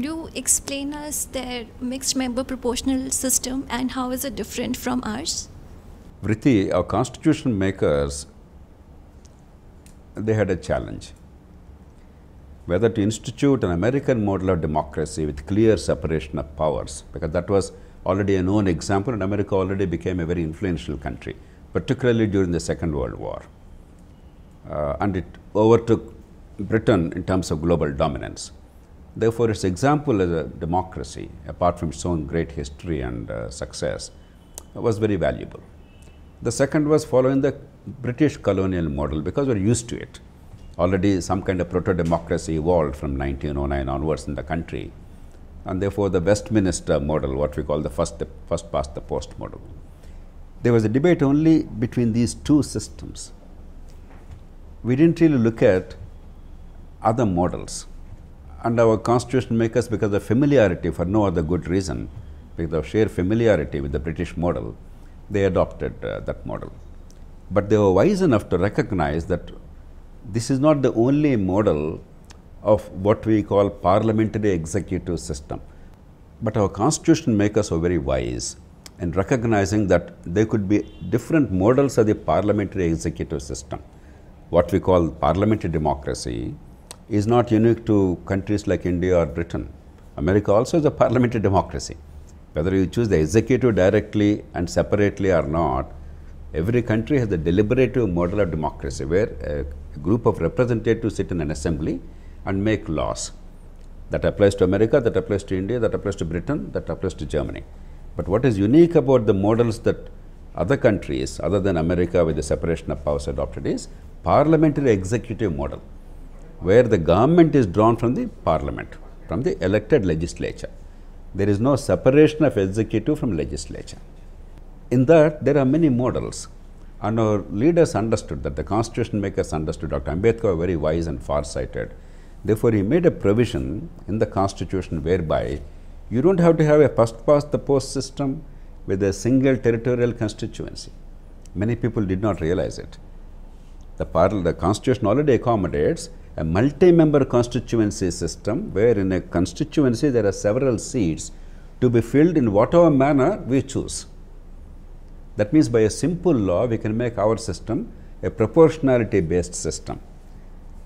could you explain us their mixed member proportional system and how is it different from ours? Vriti, our constitution makers, they had a challenge whether to institute an American model of democracy with clear separation of powers, because that was already a known example and America already became a very influential country, particularly during the Second World War. Uh, and it overtook Britain in terms of global dominance. Therefore, its example as a democracy, apart from its own great history and uh, success, was very valuable. The second was following the British colonial model because we are used to it. Already some kind of proto-democracy evolved from 1909 onwards in the country and therefore the Westminster model, what we call the first, first past the post model. There was a debate only between these two systems. We didn't really look at other models and our constitution makers because of familiarity for no other good reason because of sheer familiarity with the British model they adopted uh, that model. But they were wise enough to recognize that this is not the only model of what we call parliamentary executive system. But our constitution makers were very wise in recognizing that there could be different models of the parliamentary executive system, what we call parliamentary democracy, is not unique to countries like India or Britain. America also is a parliamentary democracy. Whether you choose the executive directly and separately or not, every country has the deliberative model of democracy where a group of representatives sit in an assembly and make laws. That applies to America, that applies to India, that applies to Britain, that applies to Germany. But what is unique about the models that other countries other than America with the separation of powers adopted is parliamentary executive model where the government is drawn from the parliament, from the elected legislature. There is no separation of executive from legislature. In that, there are many models. And our leaders understood that the constitution makers understood Dr. Ambedkar very wise and far-sighted. Therefore, he made a provision in the constitution whereby you don't have to have a first past the post system with a single territorial constituency. Many people did not realize it. The, the constitution already accommodates a multi-member constituency system where in a constituency there are several seats to be filled in whatever manner we choose. That means by a simple law we can make our system a proportionality based system.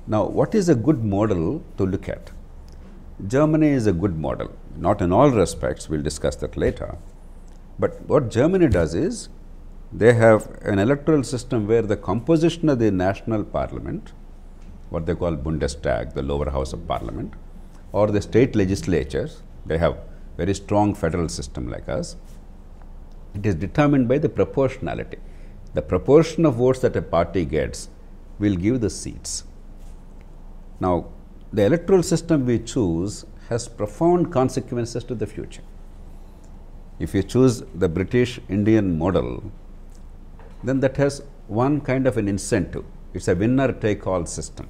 Now what is a good model to look at? Germany is a good model, not in all respects, we will discuss that later. But what Germany does is, they have an electoral system where the composition of the national parliament what they call Bundestag, the lower house of parliament, or the state legislatures, they have very strong federal system like us. It is determined by the proportionality. The proportion of votes that a party gets will give the seats. Now, the electoral system we choose has profound consequences to the future. If you choose the British Indian model, then that has one kind of an incentive. It is a winner take all system.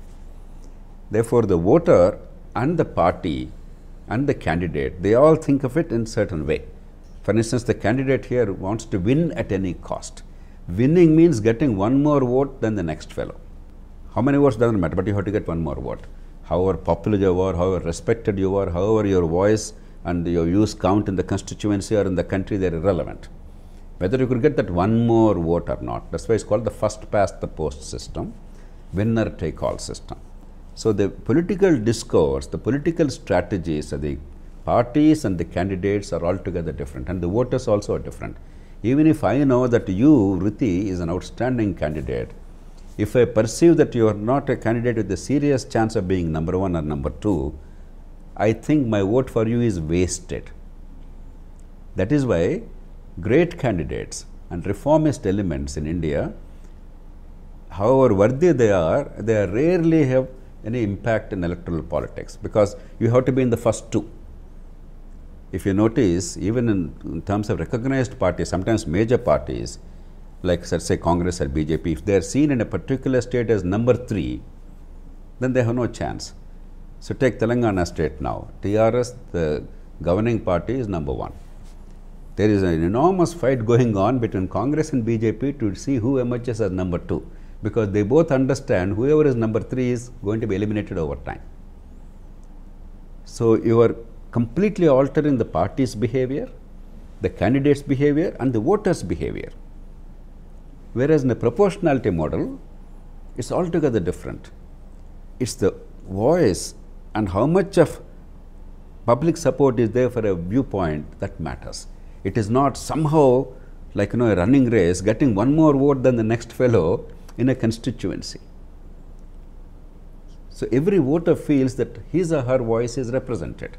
Therefore, the voter and the party and the candidate, they all think of it in certain way. For instance, the candidate here wants to win at any cost. Winning means getting one more vote than the next fellow. How many votes doesn't matter, but you have to get one more vote. However popular you are, however respected you are, however your voice and your views count in the constituency or in the country, they're irrelevant. Whether you could get that one more vote or not. That's why it's called the first past the post system, winner take all system. So, the political discourse, the political strategies the parties and the candidates are altogether different and the voters also are different. Even if I know that you, Ruti, is an outstanding candidate, if I perceive that you are not a candidate with a serious chance of being number one or number two, I think my vote for you is wasted. That is why great candidates and reformist elements in India, however worthy they are, they rarely have any impact in electoral politics because you have to be in the first two. If you notice, even in, in terms of recognized parties, sometimes major parties, like say Congress or BJP, if they are seen in a particular state as number three, then they have no chance. So take Telangana state now. TRS, the governing party, is number one. There is an enormous fight going on between Congress and BJP to see who emerges as number two because they both understand whoever is number 3 is going to be eliminated over time. So, you are completely altering the party's behavior, the candidate's behavior and the voter's behavior. Whereas in the proportionality model, it's altogether different. It's the voice and how much of public support is there for a viewpoint that matters. It is not somehow like you know a running race, getting one more vote than the next fellow in a constituency. So every voter feels that his or her voice is represented.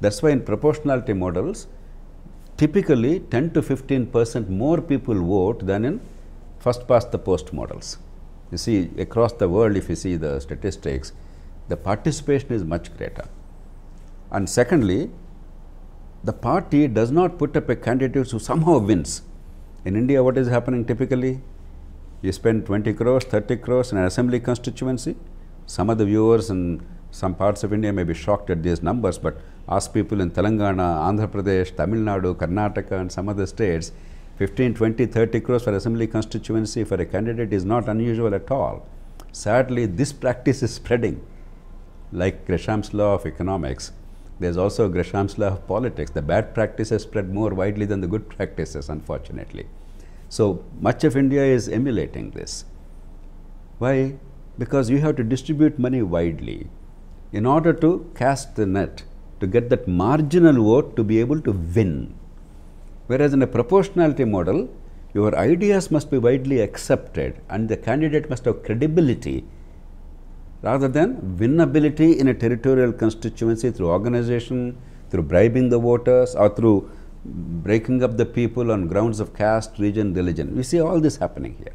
That's why in proportionality models, typically 10 to 15 percent more people vote than in first past the post models. You see across the world if you see the statistics, the participation is much greater. And secondly, the party does not put up a candidate who somehow wins. In India, what is happening typically? you spend 20 crores, 30 crores in an assembly constituency. Some of the viewers in some parts of India may be shocked at these numbers, but ask people in Telangana, Andhra Pradesh, Tamil Nadu, Karnataka and some other states, 15, 20, 30 crores for assembly constituency for a candidate is not unusual at all. Sadly, this practice is spreading. Like Gresham's law of economics, there's also Gresham's law of politics. The bad practices spread more widely than the good practices, unfortunately. So much of India is emulating this. Why? Because you have to distribute money widely in order to cast the net to get that marginal vote to be able to win. Whereas in a proportionality model, your ideas must be widely accepted and the candidate must have credibility rather than winnability in a territorial constituency through organization, through bribing the voters or through breaking up the people on grounds of caste, region, religion. We see all this happening here.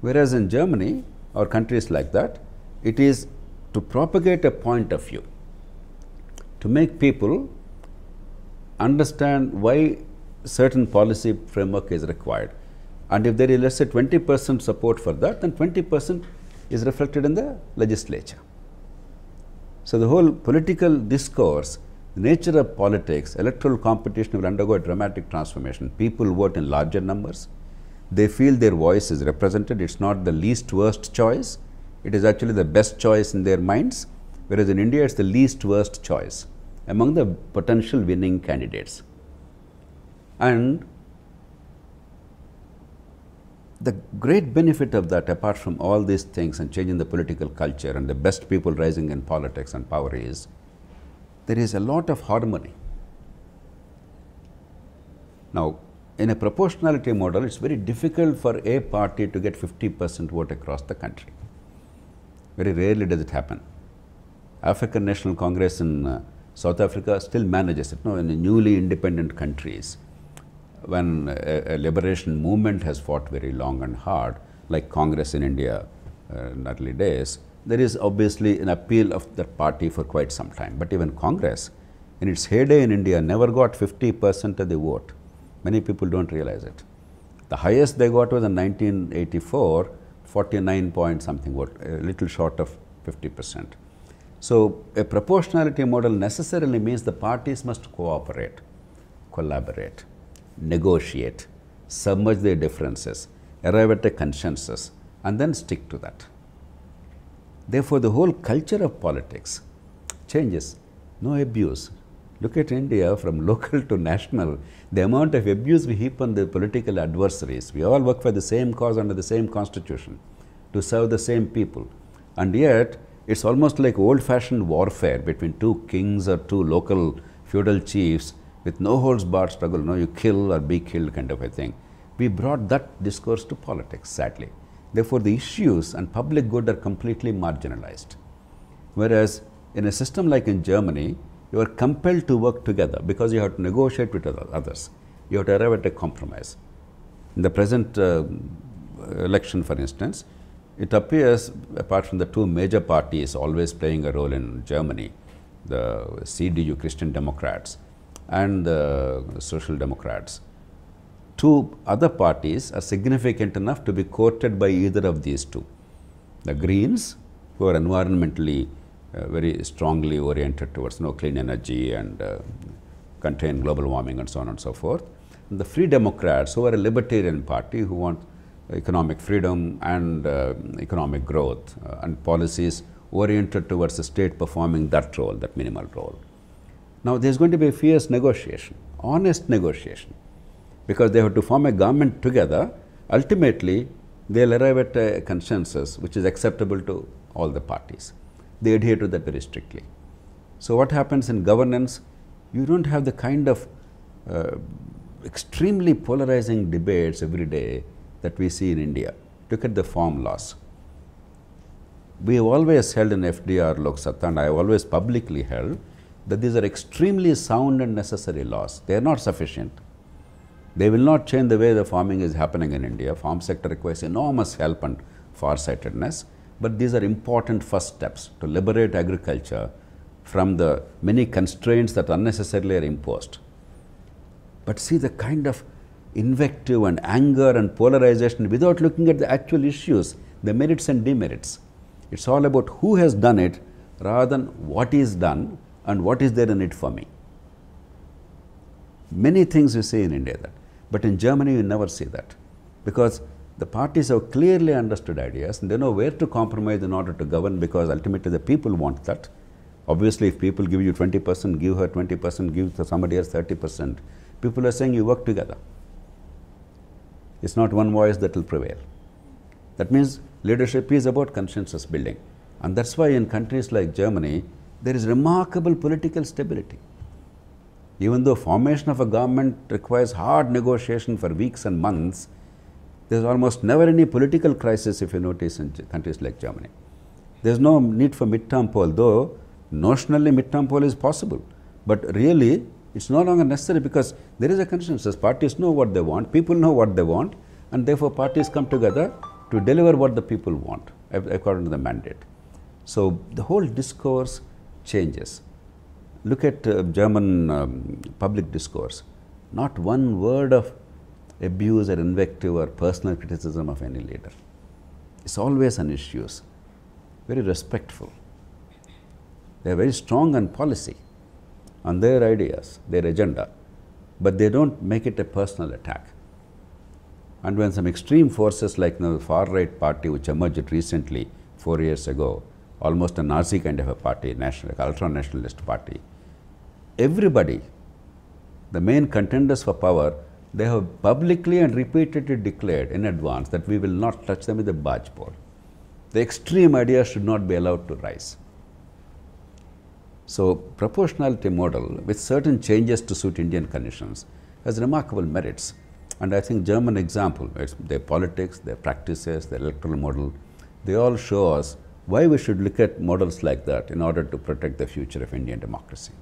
Whereas in Germany or countries like that, it is to propagate a point of view, to make people understand why certain policy framework is required. And if there is, let's say, 20 percent support for that, then 20 percent is reflected in the legislature. So, the whole political discourse the nature of politics, electoral competition will undergo a dramatic transformation. People vote in larger numbers. They feel their voice is represented. It's not the least worst choice. It is actually the best choice in their minds. Whereas in India, it's the least worst choice among the potential winning candidates. And the great benefit of that, apart from all these things and changing the political culture and the best people rising in politics and power is, there is a lot of harmony. Now, in a proportionality model, it's very difficult for a party to get 50 percent vote across the country. Very rarely does it happen. African National Congress in uh, South Africa still manages it. Now, in newly independent countries, when a, a, liberation movement has fought very long and hard, like Congress in India uh, in early days, there is obviously an appeal of that party for quite some time. But even Congress, in its heyday in India, never got 50 percent of the vote. Many people don't realize it. The highest they got was in 1984, 49 point something vote, a little short of 50 percent. So, a proportionality model necessarily means the parties must cooperate, collaborate, negotiate, submerge their differences, arrive at a consensus and then stick to that. Therefore, the whole culture of politics changes. No abuse. Look at India from local to national. The amount of abuse we heap on the political adversaries. We all work for the same cause under the same constitution to serve the same people. And yet, it's almost like old fashioned warfare between two kings or two local feudal chiefs with no holds barred struggle, no, you kill or be killed kind of a thing. We brought that discourse to politics, sadly. Therefore, the issues and public good are completely marginalized. Whereas in a system like in Germany, you are compelled to work together because you have to negotiate with others. You have to arrive at a compromise. In the present uh, election, for instance, it appears, apart from the two major parties always playing a role in Germany, the CDU, Christian Democrats, and the Social Democrats, two other parties are significant enough to be courted by either of these two. The Greens, who are environmentally uh, very strongly oriented towards you know, clean energy and uh, contain global warming and so on and so forth. And the Free Democrats, who are a libertarian party who want economic freedom and uh, economic growth uh, and policies oriented towards the state performing that role, that minimal role. Now, there is going to be a fierce negotiation, honest negotiation because they have to form a government together, ultimately they'll arrive at a consensus which is acceptable to all the parties. They adhere to that very strictly. So, what happens in governance? You do not have the kind of uh, extremely polarizing debates every day that we see in India. Look at the form laws. We have always held in FDR, Lok Sabha, and I have always publicly held that these are extremely sound and necessary laws. They are not sufficient they will not change the way the farming is happening in India. Farm sector requires enormous help and farsightedness, but these are important first steps to liberate agriculture from the many constraints that unnecessarily are imposed. But see the kind of invective and anger and polarization without looking at the actual issues, the merits and demerits. It's all about who has done it rather than what is done and what is there in it for me. Many things you see in India that but in Germany, you never see that because the parties have clearly understood ideas and they know where to compromise in order to govern because ultimately the people want that. Obviously, if people give you 20 percent, give her 20 percent, give somebody else 30 percent, people are saying you work together. It's not one voice that will prevail. That means leadership is about consensus building. And that's why in countries like Germany, there is remarkable political stability. Even though formation of a government requires hard negotiation for weeks and months, there's almost never any political crisis if you notice in countries like Germany. There's no need for midterm poll, though notionally midterm poll is possible. But really, it's no longer necessary because there is a consensus. Parties know what they want, people know what they want, and therefore parties come together to deliver what the people want according to the mandate. So the whole discourse changes. Look at uh, German um, public discourse. Not one word of abuse or invective or personal criticism of any leader. It's always on issues, very respectful. They are very strong on policy, on their ideas, their agenda, but they don't make it a personal attack. And when some extreme forces like the far right party, which emerged recently, four years ago, almost a Nazi kind of a party, national, ultra nationalist party, everybody, the main contenders for power, they have publicly and repeatedly declared in advance that we will not touch them with a barge pole. The extreme ideas should not be allowed to rise. So, proportionality model with certain changes to suit Indian conditions has remarkable merits. And I think German example, their politics, their practices, their electoral model, they all show us why we should look at models like that in order to protect the future of Indian democracy.